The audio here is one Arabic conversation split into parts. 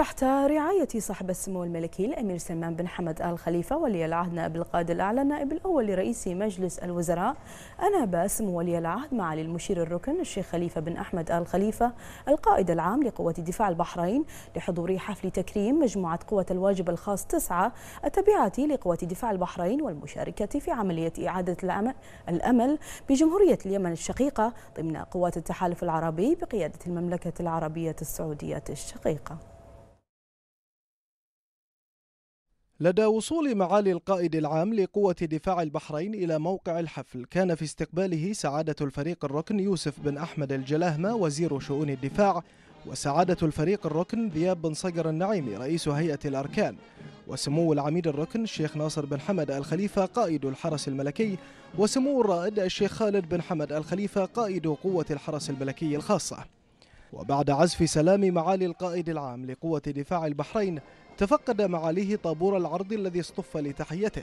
تحت رعاية صاحب السمو الملكي الأمير سلمان بن حمد آل خليفة ولي العهد نائب القائد الأعلى النائب الأول لرئيس مجلس الوزراء أنا باسم ولي العهد معالي المشير الركن الشيخ خليفة بن أحمد آل خليفة القائد العام لقوة دفاع البحرين لحضور حفل تكريم مجموعة قوة الواجب الخاص تسعة التابعة لقوة دفاع البحرين والمشاركة في عملية إعادة الأمل بجمهورية اليمن الشقيقة ضمن قوات التحالف العربي بقيادة المملكة العربية السعودية الشقيقة لدى وصول معالي القائد العام لقوة دفاع البحرين إلى موقع الحفل كان في استقباله سعادة الفريق الركن يوسف بن أحمد الجلاهمة وزير شؤون الدفاع وسعادة الفريق الركن ذياب بن صقر النعيمي رئيس هيئة الأركان وسمو العميد الركن الشيخ ناصر بن حمد الخليفة قائد الحرس الملكي وسمو الرائد الشيخ خالد بن حمد الخليفة قائد قوة الحرس الملكي الخاصة وبعد عزف سلام معالي القائد العام لقوة دفاع البحرين تفقد معاليه طابور العرض الذي اصطف لتحيته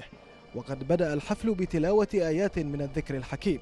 وقد بدأ الحفل بتلاوة آيات من الذكر الحكيم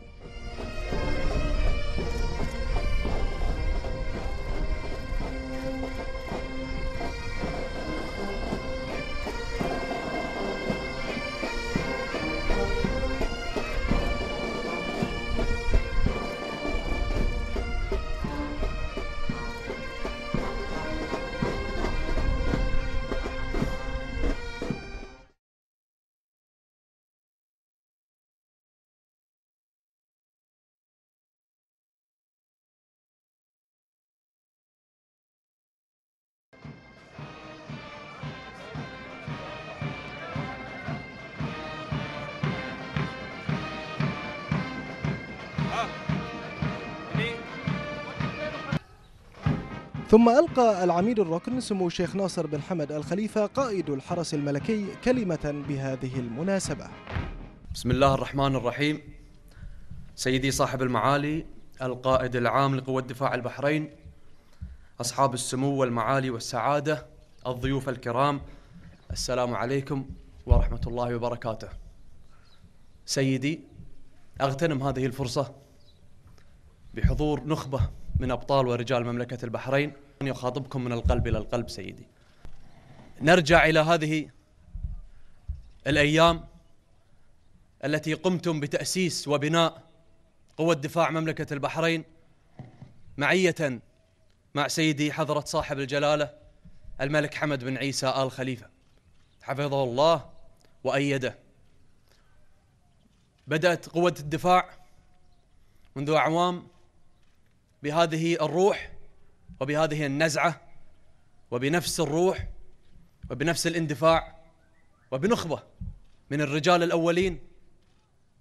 ثم ألقى العميد الركن سمو الشيخ ناصر بن حمد الخليفة قائد الحرس الملكي كلمة بهذه المناسبة بسم الله الرحمن الرحيم سيدي صاحب المعالي القائد العام لقوى دفاع البحرين أصحاب السمو والمعالي والسعادة الضيوف الكرام السلام عليكم ورحمة الله وبركاته سيدي أغتنم هذه الفرصة بحضور نخبة من أبطال ورجال مملكة البحرين يخاطبكم من القلب إلى القلب سيدي نرجع إلى هذه الأيام التي قمتم بتأسيس وبناء قوة دفاع مملكة البحرين معية مع سيدي حضرة صاحب الجلالة الملك حمد بن عيسى آل خليفة حفظه الله وأيده بدأت قوة الدفاع منذ أعوام بهذه الروح وبهذه النزعه وبنفس الروح وبنفس الاندفاع وبنخبه من الرجال الاولين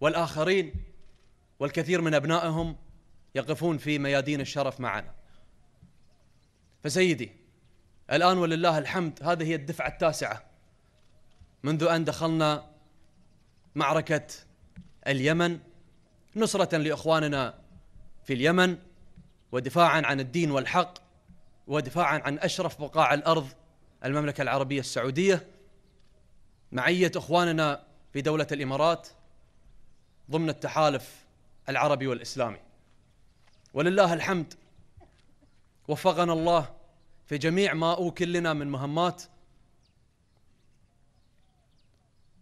والاخرين والكثير من ابنائهم يقفون في ميادين الشرف معنا. فسيدي الان ولله الحمد هذه هي الدفعه التاسعه منذ ان دخلنا معركه اليمن نصره لاخواننا في اليمن ودفاعا عن الدين والحق ودفاعا عن اشرف بقاع الارض المملكه العربيه السعوديه معيه اخواننا في دوله الامارات ضمن التحالف العربي والاسلامي ولله الحمد وفقنا الله في جميع ما اوكل لنا من مهمات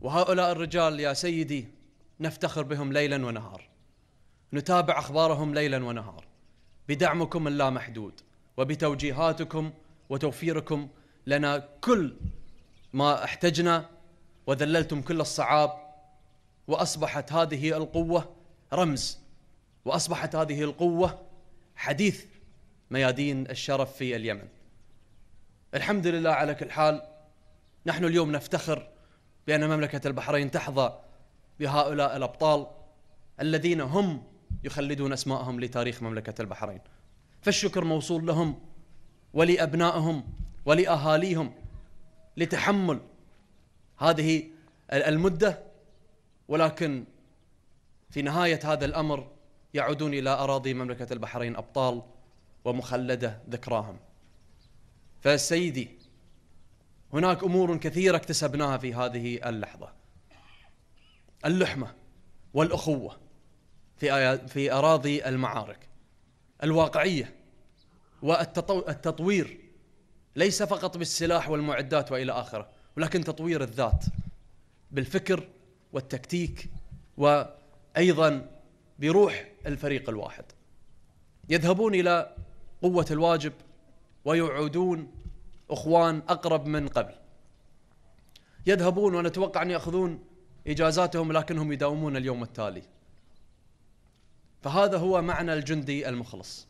وهؤلاء الرجال يا سيدي نفتخر بهم ليلا ونهار نتابع اخبارهم ليلا ونهار بدعمكم اللامحدود وبتوجيهاتكم وتوفيركم لنا كل ما احتجنا وذللتم كل الصعاب واصبحت هذه القوه رمز واصبحت هذه القوه حديث ميادين الشرف في اليمن. الحمد لله على كل حال نحن اليوم نفتخر بان مملكه البحرين تحظى بهؤلاء الابطال الذين هم يخلدون اسماءهم لتاريخ مملكه البحرين. فالشكر موصول لهم ولابنائهم ولاهاليهم لتحمل هذه المده ولكن في نهايه هذا الامر يعودون الى اراضي مملكه البحرين ابطال ومخلده ذكراهم. فسيدي هناك امور كثيره اكتسبناها في هذه اللحظه. اللحمه والاخوه في آية- في اراضي المعارك الواقعيه والتطوير ليس فقط بالسلاح والمعدات والى اخره ولكن تطوير الذات بالفكر والتكتيك وايضا بروح الفريق الواحد يذهبون الى قوه الواجب ويعودون اخوان اقرب من قبل يذهبون ونتوقع ان ياخذون اجازاتهم لكنهم يداومون اليوم التالي فهذا هو معنى الجندي المخلص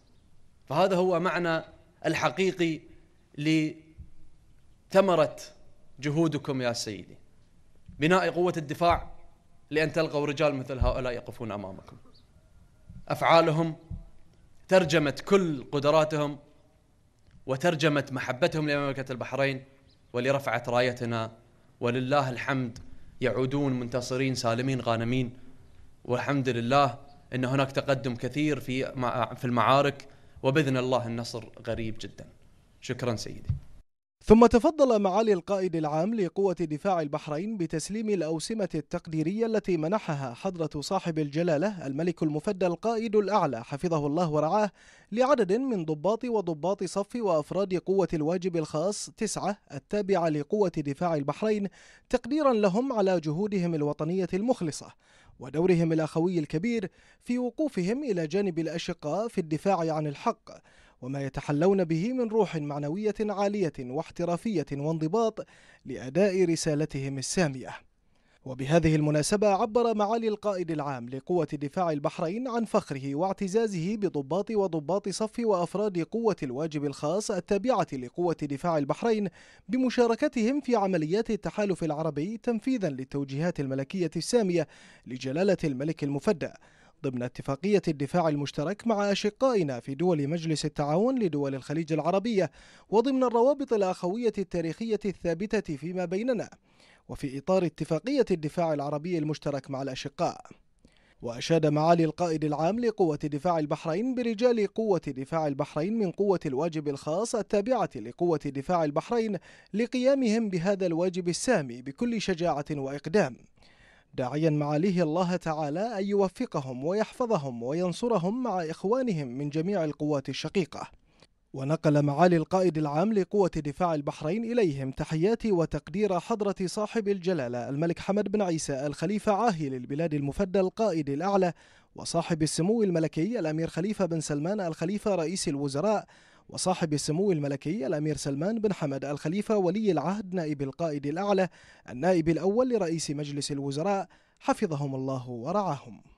فهذا هو معنى الحقيقي لثمرة جهودكم يا سيدي بناء قوة الدفاع لأن تلقوا رجال مثل هؤلاء يقفون أمامكم أفعالهم ترجمت كل قدراتهم وترجمت محبتهم لمملكة البحرين ولرفعة رايتنا ولله الحمد يعودون منتصرين سالمين غانمين والحمد لله ان هناك تقدم كثير في في المعارك وباذن الله النصر غريب جدا. شكرا سيدي. ثم تفضل معالي القائد العام لقوة دفاع البحرين بتسليم الأوسمة التقديرية التي منحها حضرة صاحب الجلالة الملك المفدى القائد الأعلى حفظه الله ورعاه لعدد من ضباط وضباط صف وأفراد قوة الواجب الخاص تسعة التابعة لقوة دفاع البحرين تقديرا لهم على جهودهم الوطنية المخلصة ودورهم الاخوي الكبير في وقوفهم الى جانب الاشقاء في الدفاع عن الحق وما يتحلون به من روح معنويه عاليه واحترافيه وانضباط لاداء رسالتهم الساميه وبهذه المناسبة عبر معالي القائد العام لقوة دفاع البحرين عن فخره واعتزازه بضباط وضباط صف وأفراد قوة الواجب الخاص التابعة لقوة دفاع البحرين بمشاركتهم في عمليات التحالف العربي تنفيذا للتوجيهات الملكية السامية لجلالة الملك المفدى ضمن اتفاقية الدفاع المشترك مع أشقائنا في دول مجلس التعاون لدول الخليج العربية وضمن الروابط الأخوية التاريخية الثابتة فيما بيننا وفي إطار اتفاقية الدفاع العربي المشترك مع الأشقاء وأشاد معالي القائد العام لقوة دفاع البحرين برجال قوة دفاع البحرين من قوة الواجب الخاص التابعة لقوة دفاع البحرين لقيامهم بهذا الواجب السامي بكل شجاعة وإقدام داعيا معاليه الله تعالى أن يوفقهم ويحفظهم وينصرهم مع إخوانهم من جميع القوات الشقيقة ونقل معالي القائد العام لقوة دفاع البحرين إليهم تحياتي وتقدير حضرة صاحب الجلالة الملك حمد بن عيسى الخليفة عاهل البلاد المفدى القائد الأعلى وصاحب السمو الملكي الأمير خليفة بن سلمان الخليفة رئيس الوزراء وصاحب السمو الملكي الأمير سلمان بن حمد الخليفة ولي العهد نائب القائد الأعلى النائب الأول لرئيس مجلس الوزراء حفظهم الله ورعاهم